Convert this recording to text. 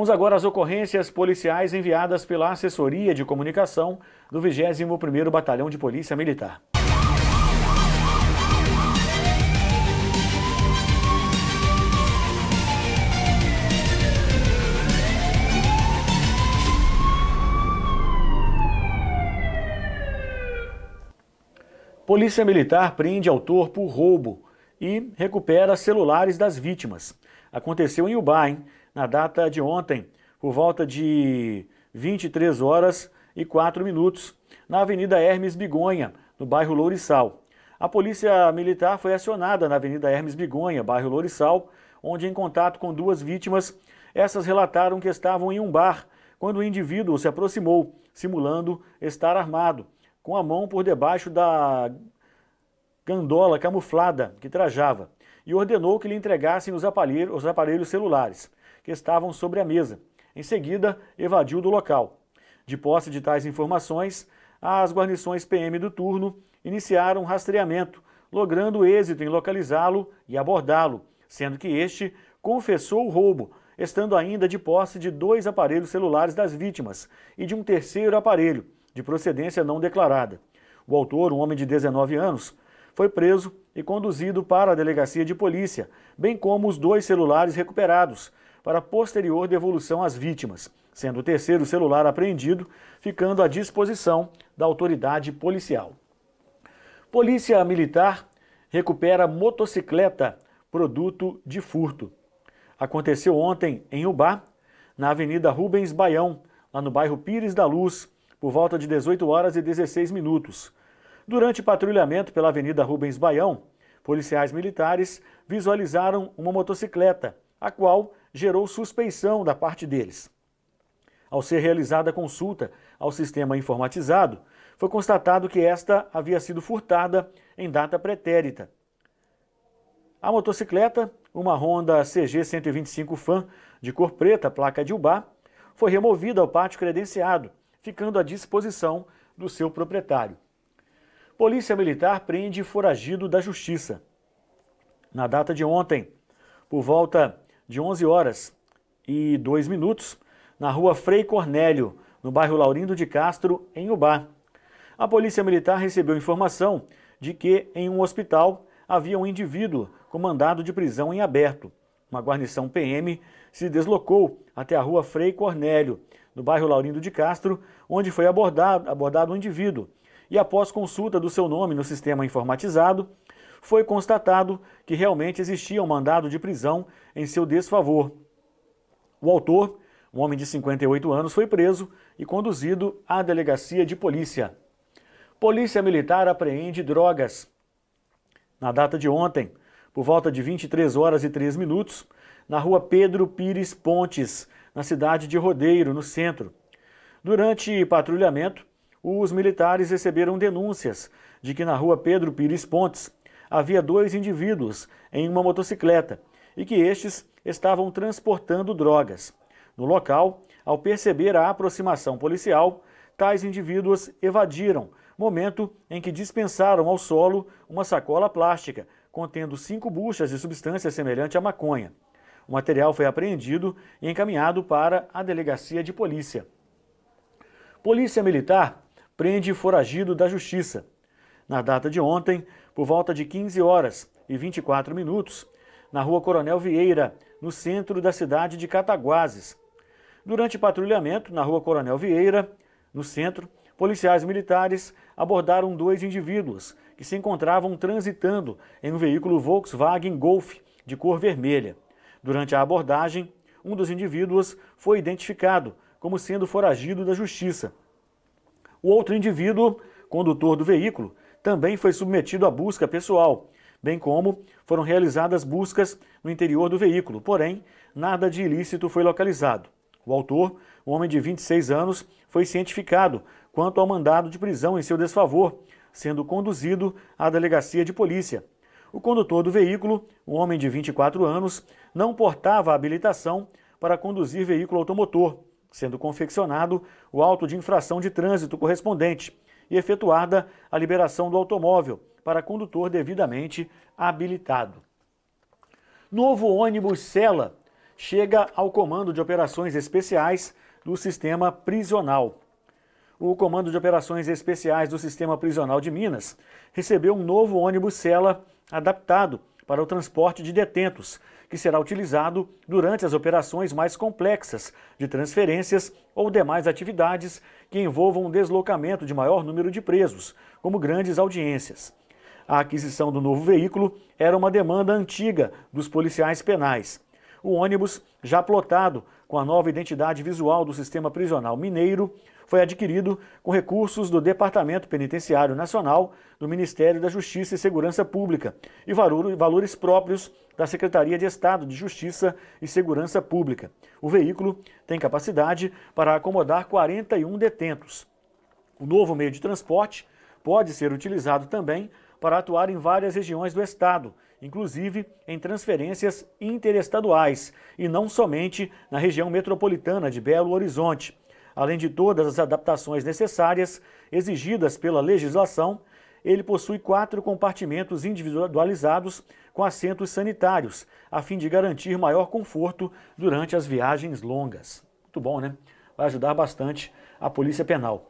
Vamos agora às ocorrências policiais enviadas pela Assessoria de Comunicação do 21º Batalhão de Polícia Militar. Polícia Militar prende autor por roubo e recupera celulares das vítimas. Aconteceu em Ubá, hein? na data de ontem, por volta de 23 horas e 4 minutos, na Avenida Hermes Bigonha, no bairro Lourissal. A polícia militar foi acionada na Avenida Hermes Bigonha, bairro Lourissal, onde, em contato com duas vítimas, essas relataram que estavam em um bar quando o indivíduo se aproximou, simulando estar armado, com a mão por debaixo da gandola camuflada que trajava, e ordenou que lhe entregassem os aparelhos, os aparelhos celulares que estavam sobre a mesa. Em seguida, evadiu do local. De posse de tais informações, as guarnições PM do turno iniciaram um rastreamento, logrando êxito em localizá-lo e abordá-lo, sendo que este confessou o roubo, estando ainda de posse de dois aparelhos celulares das vítimas e de um terceiro aparelho, de procedência não declarada. O autor, um homem de 19 anos, foi preso e conduzido para a delegacia de polícia, bem como os dois celulares recuperados, para posterior devolução às vítimas, sendo o terceiro celular apreendido, ficando à disposição da autoridade policial. Polícia Militar recupera motocicleta, produto de furto. Aconteceu ontem em Ubá, na Avenida Rubens Baião, lá no bairro Pires da Luz, por volta de 18 horas e 16 minutos. Durante patrulhamento pela Avenida Rubens Baião, policiais militares visualizaram uma motocicleta a qual gerou suspeição da parte deles. Ao ser realizada a consulta ao sistema informatizado, foi constatado que esta havia sido furtada em data pretérita. A motocicleta, uma Honda CG 125 Fan de cor preta, placa de Ubá, foi removida ao pátio credenciado, ficando à disposição do seu proprietário. Polícia Militar prende foragido da Justiça. Na data de ontem, por volta de 11 horas e 2 minutos, na rua Frei Cornélio, no bairro Laurindo de Castro, em Ubá. A polícia militar recebeu informação de que, em um hospital, havia um indivíduo com mandado de prisão em aberto. Uma guarnição PM se deslocou até a rua Frei Cornélio, no bairro Laurindo de Castro, onde foi abordado, abordado um indivíduo. E após consulta do seu nome no sistema informatizado, foi constatado que realmente existia um mandado de prisão em seu desfavor. O autor, um homem de 58 anos, foi preso e conduzido à delegacia de polícia. Polícia Militar apreende drogas. Na data de ontem, por volta de 23 horas e 3 minutos, na rua Pedro Pires Pontes, na cidade de Rodeiro, no centro. Durante patrulhamento, os militares receberam denúncias de que na rua Pedro Pires Pontes havia dois indivíduos em uma motocicleta e que estes estavam transportando drogas. No local, ao perceber a aproximação policial, tais indivíduos evadiram, momento em que dispensaram ao solo uma sacola plástica contendo cinco buchas de substância semelhante à maconha. O material foi apreendido e encaminhado para a delegacia de polícia. Polícia Militar prende foragido da Justiça. Na data de ontem, por volta de 15 horas e 24 minutos, na rua Coronel Vieira, no centro da cidade de Cataguases. Durante patrulhamento na rua Coronel Vieira, no centro, policiais militares abordaram dois indivíduos que se encontravam transitando em um veículo Volkswagen Golf de cor vermelha. Durante a abordagem, um dos indivíduos foi identificado como sendo foragido da justiça. O outro indivíduo, condutor do veículo, também foi submetido à busca pessoal, bem como foram realizadas buscas no interior do veículo, porém, nada de ilícito foi localizado. O autor, um homem de 26 anos, foi cientificado quanto ao mandado de prisão em seu desfavor, sendo conduzido à delegacia de polícia. O condutor do veículo, um homem de 24 anos, não portava habilitação para conduzir veículo automotor, sendo confeccionado o auto de infração de trânsito correspondente, e efetuada a liberação do automóvel para condutor devidamente habilitado. Novo ônibus Sela chega ao Comando de Operações Especiais do Sistema Prisional. O Comando de Operações Especiais do Sistema Prisional de Minas recebeu um novo ônibus Sela adaptado para o transporte de detentos, que será utilizado durante as operações mais complexas de transferências ou demais atividades que envolvam o deslocamento de maior número de presos, como grandes audiências. A aquisição do novo veículo era uma demanda antiga dos policiais penais. O ônibus, já plotado com a nova identidade visual do sistema prisional mineiro, foi adquirido com recursos do Departamento Penitenciário Nacional, do Ministério da Justiça e Segurança Pública e valores próprios da Secretaria de Estado de Justiça e Segurança Pública. O veículo tem capacidade para acomodar 41 detentos. O novo meio de transporte pode ser utilizado também para atuar em várias regiões do estado, inclusive em transferências interestaduais e não somente na região metropolitana de Belo Horizonte. Além de todas as adaptações necessárias exigidas pela legislação, ele possui quatro compartimentos individualizados com assentos sanitários, a fim de garantir maior conforto durante as viagens longas. Muito bom, né? Vai ajudar bastante a Polícia Penal.